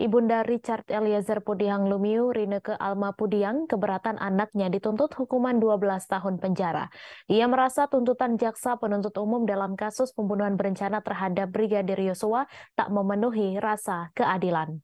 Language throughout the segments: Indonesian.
Ibunda Richard Eliezer Pudihang Lumiu, Rineke Alma Pudiang, keberatan anaknya dituntut hukuman 12 tahun penjara. Ia merasa tuntutan jaksa penuntut umum dalam kasus pembunuhan berencana terhadap Brigadir Yosua tak memenuhi rasa keadilan.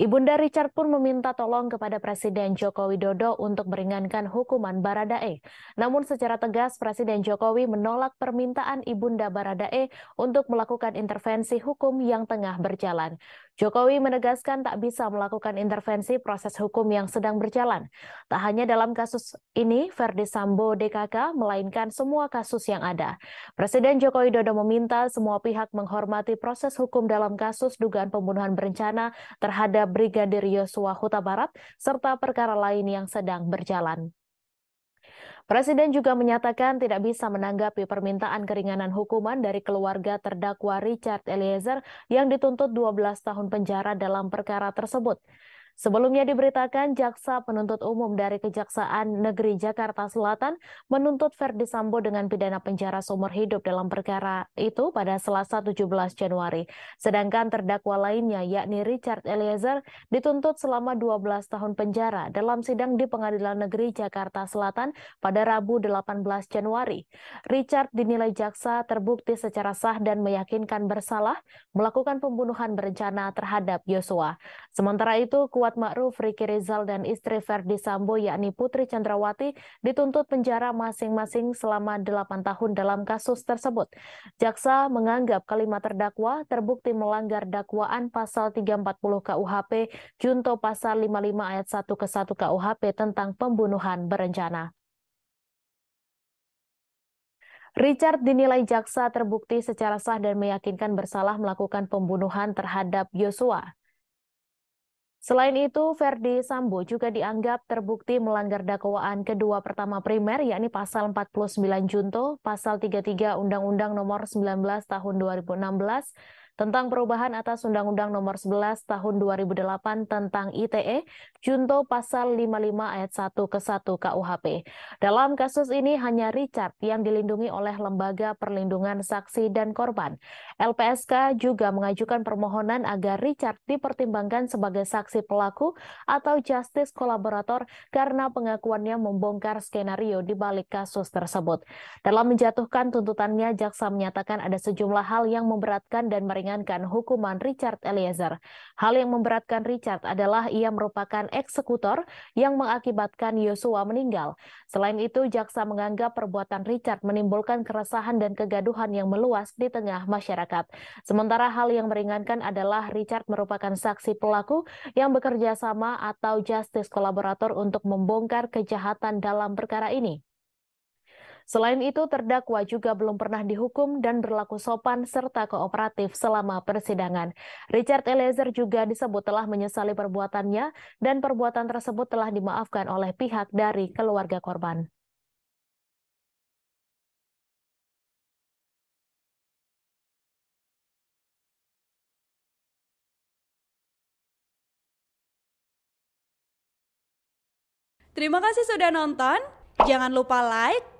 Ibunda Richard pun meminta tolong kepada Presiden Joko Widodo untuk meringankan hukuman Baradae. Namun secara tegas Presiden Jokowi menolak permintaan Ibunda Baradae untuk melakukan intervensi hukum yang tengah berjalan. Jokowi menegaskan tak bisa melakukan intervensi proses hukum yang sedang berjalan. Tak hanya dalam kasus ini, Verdi Sambo DKK, melainkan semua kasus yang ada. Presiden Jokowi Dodo meminta semua pihak menghormati proses hukum dalam kasus dugaan pembunuhan berencana terhadap Brigadir Yosua Huta Barat, serta perkara lain yang sedang berjalan. Presiden juga menyatakan tidak bisa menanggapi permintaan keringanan hukuman dari keluarga terdakwa Richard Eliezer yang dituntut 12 tahun penjara dalam perkara tersebut. Sebelumnya diberitakan jaksa penuntut umum dari Kejaksaan Negeri Jakarta Selatan menuntut Verdi Sambo dengan pidana penjara seumur hidup dalam perkara itu pada Selasa 17 Januari. Sedangkan terdakwa lainnya yakni Richard Eliezer dituntut selama 12 tahun penjara dalam sidang di Pengadilan Negeri Jakarta Selatan pada Rabu 18 Januari. Richard dinilai jaksa terbukti secara sah dan meyakinkan bersalah melakukan pembunuhan berencana terhadap Yosua. Sementara itu, kuat Kuat Ma'ruf, Riki Rizal, dan istri Verdi Sambo yakni Putri Chandrawati dituntut penjara masing-masing selama 8 tahun dalam kasus tersebut. Jaksa menganggap kalimat terdakwa terbukti melanggar dakwaan pasal 340 KUHP junto pasal 55 ayat 1 ke 1 KUHP tentang pembunuhan berencana. Richard dinilai jaksa terbukti secara sah dan meyakinkan bersalah melakukan pembunuhan terhadap Yosua. Selain itu, Verdi Sambo juga dianggap terbukti melanggar dakwaan kedua pertama primer, yakni pasal 49 Junto, pasal 33 Undang-Undang nomor 19 tahun 2016, tentang perubahan atas Undang-Undang Nomor 11 Tahun 2008 tentang ITE, junto pasal 55 ayat 1 ke 1 KUHP. Dalam kasus ini hanya Richard yang dilindungi oleh Lembaga Perlindungan Saksi dan Korban. LPSK juga mengajukan permohonan agar Richard dipertimbangkan sebagai saksi pelaku atau justice kolaborator karena pengakuannya membongkar skenario di balik kasus tersebut. Dalam menjatuhkan tuntutannya, jaksa menyatakan ada sejumlah hal yang memberatkan dan meringankan meringankan hukuman Richard Eliezer. Hal yang memberatkan Richard adalah ia merupakan eksekutor yang mengakibatkan Yosua meninggal. Selain itu, jaksa menganggap perbuatan Richard menimbulkan keresahan dan kegaduhan yang meluas di tengah masyarakat. Sementara hal yang meringankan adalah Richard merupakan saksi pelaku yang bekerja sama atau justice kolaborator untuk membongkar kejahatan dalam perkara ini. Selain itu, terdakwa juga belum pernah dihukum dan berlaku sopan serta kooperatif selama persidangan. Richard Eliezer juga disebut telah menyesali perbuatannya dan perbuatan tersebut telah dimaafkan oleh pihak dari keluarga korban. Terima kasih sudah nonton. Jangan lupa like,